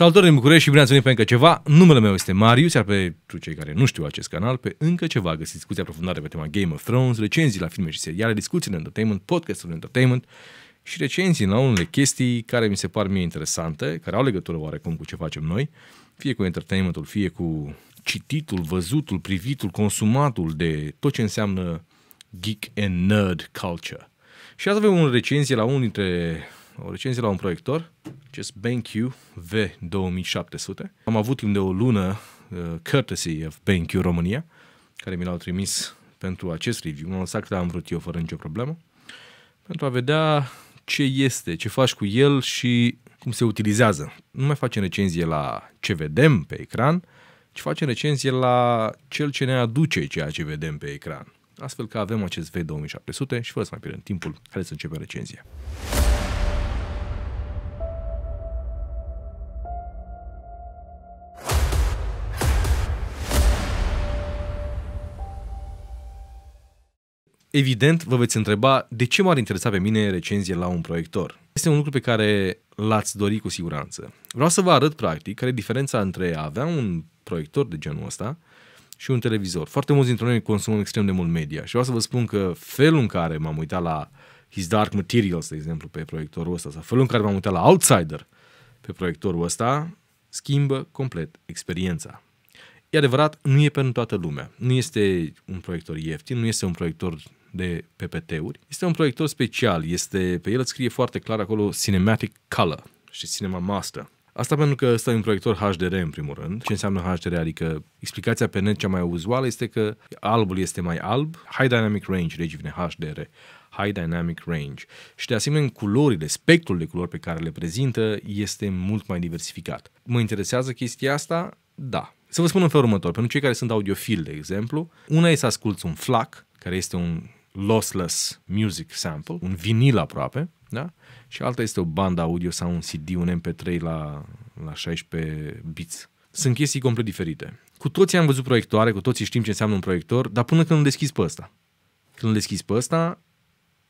Salutări din București și bine ați venit pe Încă Ceva. Numele meu este Marius, iar pentru cei care nu știu acest canal, pe Încă Ceva găsiți discuții aprofundate pe tema Game of Thrones, recenzii la filme și seriale, discuții de entertainment, podcasturi de entertainment și recenzii la unele chestii care mi se par mie interesante, care au legătură oarecum cu ce facem noi, fie cu entertainmentul, fie cu cititul, văzutul, privitul, consumatul de tot ce înseamnă geek and nerd culture. Și azi avem o recenzie la unul dintre o recenzie la un proiector, acest BenQ V2700. Am avut timp de o lună uh, courtesy of BenQ România, care mi l-au trimis pentru acest review. Am lăsat că am vrut eu fără nicio problemă, pentru a vedea ce este, ce faci cu el și cum se utilizează. Nu mai facem recenzie la ce vedem pe ecran, ci facem recenzie la cel ce ne aduce ceea ce vedem pe ecran astfel că avem acest V2700 și fără să mai pierdem timpul, haideți să începem recenzia. Evident, vă veți întreba de ce m-ar interesa pe mine recenzie la un proiector. Este un lucru pe care l-ați dori cu siguranță. Vreau să vă arăt practic care e diferența între a avea un proiector de genul ăsta și un televizor. Foarte mulți dintre noi consumăm extrem de mult media și vreau să vă spun că felul în care m-am uitat la His Dark Materials, de exemplu, pe proiectorul ăsta, sau felul în care m-am uitat la Outsider pe proiectorul ăsta, schimbă complet experiența. E adevărat, nu e pentru toată lumea. Nu este un proiector ieftin, nu este un proiector de PPT-uri. Este un proiector special, este, pe el îți scrie foarte clar acolo Cinematic Color și Cinema Master. Asta pentru că ăsta e un proiector HDR în primul rând. Ce înseamnă HDR? Adică explicația pe net cea mai uzuală este că albul este mai alb, High Dynamic Range, deci vine HDR, High Dynamic Range. Și de asemenea culorile, spectrul de culori pe care le prezintă este mult mai diversificat. Mă interesează chestia asta? Da. Să vă spun în felul următor, pentru cei care sunt audiofili, de exemplu, una e să asculți un flac, care este un lossless music sample, un vinil aproape, da? și alta este o bandă audio sau un CD, un MP3 la, la 16 bits. Sunt chestii complet diferite. Cu toții am văzut proiectoare, cu toții știm ce înseamnă un proiector, dar până când îl deschizi pe ăsta. Când îl deschizi pe ăsta,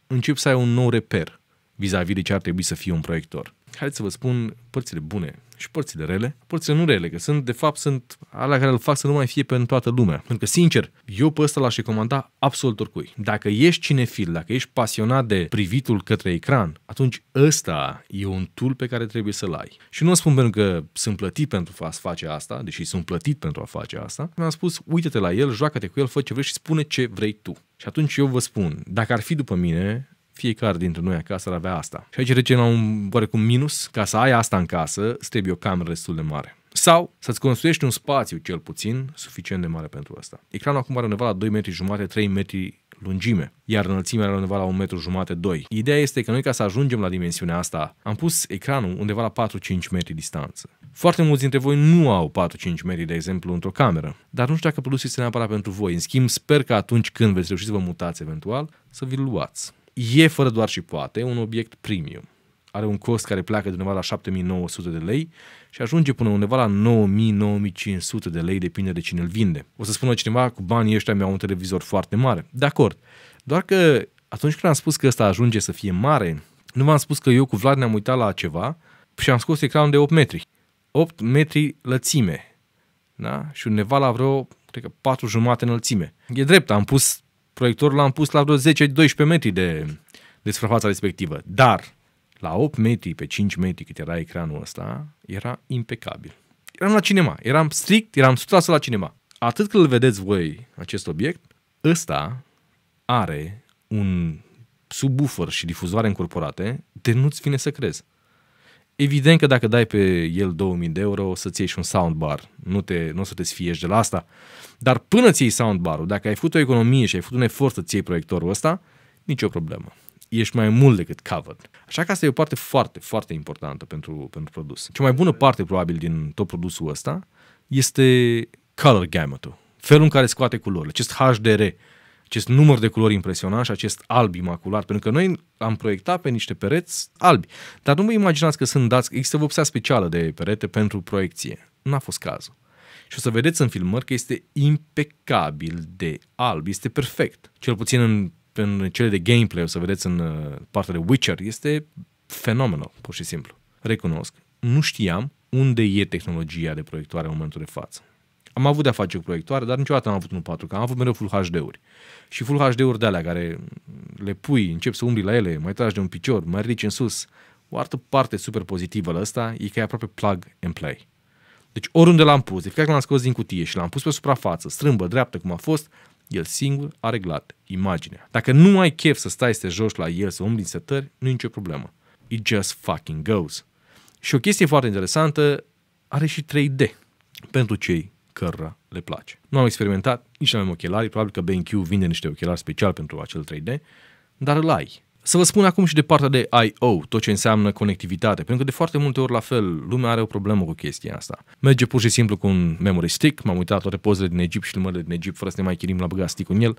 începi să ai un nou reper vis-a-vis de ce ar trebui să fie un proiector haideți să vă spun părțile bune și părțile rele, părțile nu rele, că sunt, de fapt, sunt alea care îl fac să nu mai fie pentru toată lumea. Pentru că, sincer, eu pe ăsta l-aș recomanda absolut oricui. Dacă ești cinefil, dacă ești pasionat de privitul către ecran, atunci ăsta e un tool pe care trebuie să-l ai. Și nu spun pentru că sunt plătit pentru a face asta, deși sunt plătit pentru a face asta, mi-am spus, uite-te la el, joacă-te cu el, fă ce vrei și spune ce vrei tu. Și atunci eu vă spun, dacă ar fi după mine, fiecare dintre noi acasă ar avea asta. Și aici trecem la un oarecum minus. Ca să ai asta în casă, îți trebuie o cameră destul de mare. Sau să-ți construiești un spațiu, cel puțin, suficient de mare pentru asta. Ecranul acum are undeva la 2 metri jumate, 3 metri lungime, iar înălțimea are undeva la 1 metru jumate 2. Ideea este că noi ca să ajungem la dimensiunea asta, am pus ecranul undeva la 4-5 metri distanță. Foarte mulți dintre voi nu au 4-5 metri, de exemplu, într-o cameră, dar nu știu dacă produsul este neapărat pentru voi. În schimb, sper că atunci când veți reuși să vă mutați eventual, să vi-l luați. E fără doar și poate un obiect premium. Are un cost care pleacă de undeva la 7900 de lei și ajunge până undeva la 9000-9500 de lei, depinde de cine îl vinde. O să spună cineva, cu banii ăștia mi-au un televizor foarte mare. De acord, doar că atunci când am spus că ăsta ajunge să fie mare, nu v-am spus că eu cu Vlad ne-am uitat la ceva și am scos ecranul de 8 metri. 8 metri lățime. Da? Și undeva la vreo, cred că 4 jumate înălțime. E drept, am pus proiector l-am pus la vreo 10-12 metri de, de suprafața respectivă. Dar la 8 metri pe 5 metri cât era ecranul ăsta, era impecabil. Eram la cinema, eram strict, eram 100% la cinema. Atât că îl vedeți voi, acest obiect, ăsta are un subwoofer și difuzoare încorporate, de nu-ți vine să crezi. Evident că dacă dai pe el 2000 de euro, o să-ți iei și un soundbar. Nu, te, nu o să te sfiești de la asta. Dar până ți iei soundbar-ul, dacă ai făcut o economie și ai făcut un efort să-ți iei proiectorul ăsta, nicio problemă. Ești mai mult decât covered. Așa că asta e o parte foarte, foarte importantă pentru, pentru produs. Cea mai bună parte, probabil, din tot produsul ăsta este color gamut-ul. Felul în care scoate culorile, acest HDR acest număr de culori impresionant și acest alb imaculat, pentru că noi am proiectat pe niște pereți albi. Dar nu vă imaginați că sunt dați, există vopsea specială de perete pentru proiecție. N-a fost cazul. Și o să vedeți în filmări că este impecabil de alb, este perfect. Cel puțin în, în cele de gameplay, o să vedeți în uh, partea de Witcher, este fenomenal, pur și simplu. Recunosc, nu știam unde e tehnologia de proiectoare în momentul de față. Am avut de-a face cu proiectoare, dar niciodată n-am avut un 4K, am avut mereu Full HD-uri. Și Full HD-uri de alea care le pui, încep să umbli la ele, mai tragi de un picior, mai ridici în sus. O altă parte super pozitivă la asta e că e aproape plug and play. Deci oriunde l-am pus, de fiecare când l-am scos din cutie și l-am pus pe suprafață, strâmbă, dreaptă, cum a fost, el singur a reglat imaginea. Dacă nu ai chef să stai să joci la el, să umbli în setări, nu e nicio problemă. It just fucking goes. Și o chestie foarte interesantă, are și 3D pentru cei cărora le place. Nu am experimentat, nici nu am ochelari, probabil că BenQ vinde niște ochelari special pentru acel 3D, dar îl ai. Să vă spun acum și de partea de I.O., tot ce înseamnă conectivitate, pentru că de foarte multe ori la fel, lumea are o problemă cu chestia asta. Merge pur și simplu cu un memory stick, m-am uitat toate pozele din Egipt și filmările din Egipt fără să ne mai chirim la băga stick în el,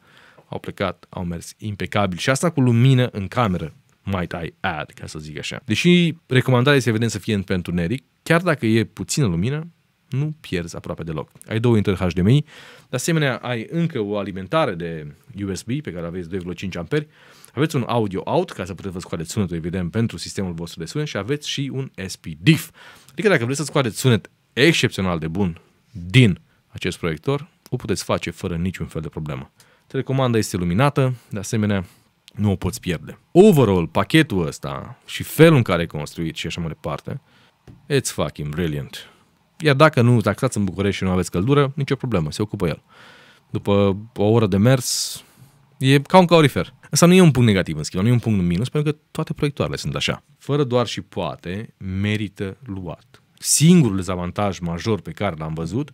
au plecat, au mers impecabil și asta cu lumină în cameră, might I add, ca să zic așa. Deși recomandarea este evident să fie pentru neric, chiar dacă e puțină lumină, nu pierzi aproape deloc. Ai două intrări HDMI, de asemenea ai încă o alimentare de USB pe care aveți 2,5 amperi, aveți un audio out ca să puteți vă scoateți sunetul evident pentru sistemul vostru de sunet și aveți și un SPDIF. Adică dacă vreți să scoateți sunet excepțional de bun din acest proiector, o puteți face fără niciun fel de problemă. Telecomanda este luminată, de asemenea nu o poți pierde. Overall, pachetul ăsta și felul în care e construit și așa mai departe, it's fucking brilliant. Iar dacă nu, dacă în București și nu aveți căldură, nicio problemă, se ocupă el. După o oră de mers, e ca un calorifer Asta nu e un punct negativ, în schimb, nu e un punct în minus, pentru că toate proiectoarele sunt așa. Fără doar și poate, merită luat. Singurul dezavantaj major pe care l-am văzut,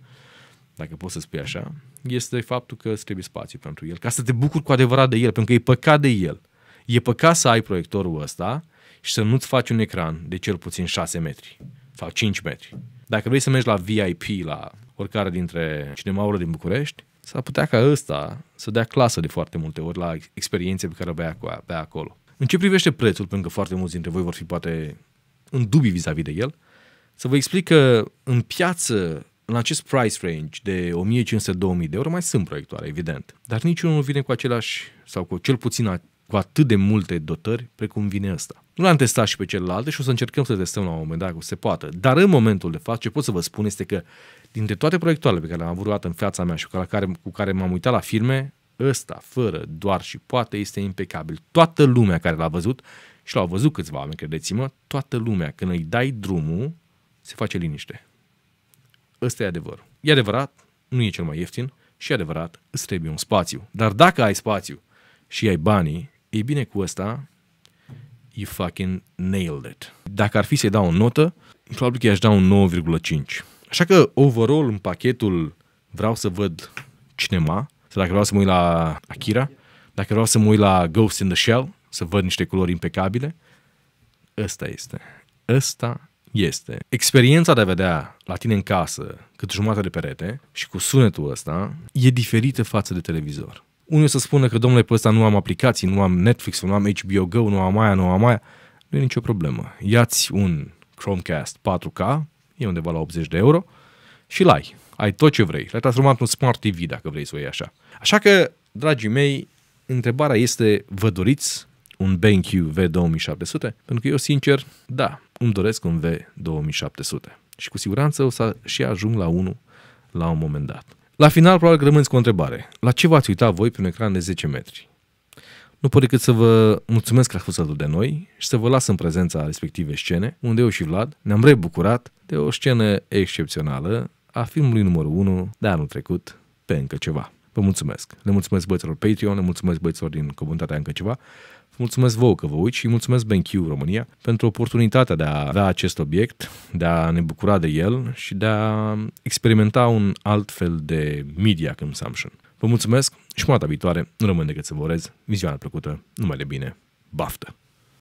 dacă pot să spui așa, este faptul că îți trebuie spațiu pentru el, ca să te bucuri cu adevărat de el, pentru că e păcat de el. E păcat să ai proiectorul ăsta și să nu-ți faci un ecran de cel puțin 6 metri sau 5 metri. Dacă vrei să mergi la VIP, la oricare dintre cinemaurile din București, s-ar putea ca ăsta să dea clasă de foarte multe ori la experiențe pe care o avea acolo. În ce privește prețul, pentru că foarte mulți dintre voi vor fi poate în dubii vis-a-vis de el, să vă explic că în piață, în acest price range de 1500-2000 de euro, mai sunt proiectoare, evident, dar niciunul nu vine cu același, sau cu cel puțin cu atât de multe dotări precum vine ăsta. Nu l-am testat și pe celelalte și o să încercăm să testăm la un moment dat, se poate. Dar în momentul de față, ce pot să vă spun este că dintre toate proiectoarele pe care le-am avut în fața mea și cu care, cu care m-am uitat la filme, ăsta, fără, doar și poate, este impecabil. Toată lumea care l-a văzut, și l-au văzut câțiva oameni, credeți-mă, toată lumea, când îi dai drumul, se face liniște. Ăsta e adevărul. E adevărat, nu e cel mai ieftin și e adevărat, îți trebuie un spațiu. Dar dacă ai spațiu și ai banii ei bine, cu ăsta, you fucking nailed it. Dacă ar fi să-i dau o notă, probabil că i-aș da un 9,5. Așa că, overall, în pachetul vreau să văd cinema, sau dacă vreau să mă uit la Akira, dacă vreau să mă uit la Ghost in the Shell, să văd niște culori impecabile, ăsta este. Ăsta este. Experiența de a vedea la tine în casă cât jumătate de perete și cu sunetul ăsta e diferită față de televizor. Unii o să spună că, domnule, pe ăsta nu am aplicații, nu am Netflix, nu am HBO Go, nu am aia, nu am aia. Nu e nicio problemă. Iați un Chromecast 4K, e undeva la 80 de euro, și l-ai. Ai tot ce vrei. L-ai transformat un Smart TV, dacă vrei să o iei așa. Așa că, dragii mei, întrebarea este, vă doriți un BenQ V2700? Pentru că eu, sincer, da, îmi doresc un V2700. Și cu siguranță o să și ajung la unul la un moment dat. La final, probabil că rămâneți cu o întrebare. La ce v-ați uitat voi pe un ecran de 10 metri? Nu pot decât să vă mulțumesc că ați fost alături de noi și să vă las în prezența respective scene, unde eu și Vlad ne-am rebucurat de o scenă excepțională a filmului numărul 1 de anul trecut, pe încă ceva. Vă mulțumesc. Le mulțumesc băieților Patreon, le mulțumesc băieților din comunitatea încă ceva. Vă mulțumesc vouă că vă uiți și mulțumesc BenQ România pentru oportunitatea de a avea acest obiect, de a ne bucura de el și de a experimenta un alt fel de media consumption. Vă mulțumesc și până data viitoare, nu rămân decât să vă urez. Vizioană plăcută, numai de bine, baftă!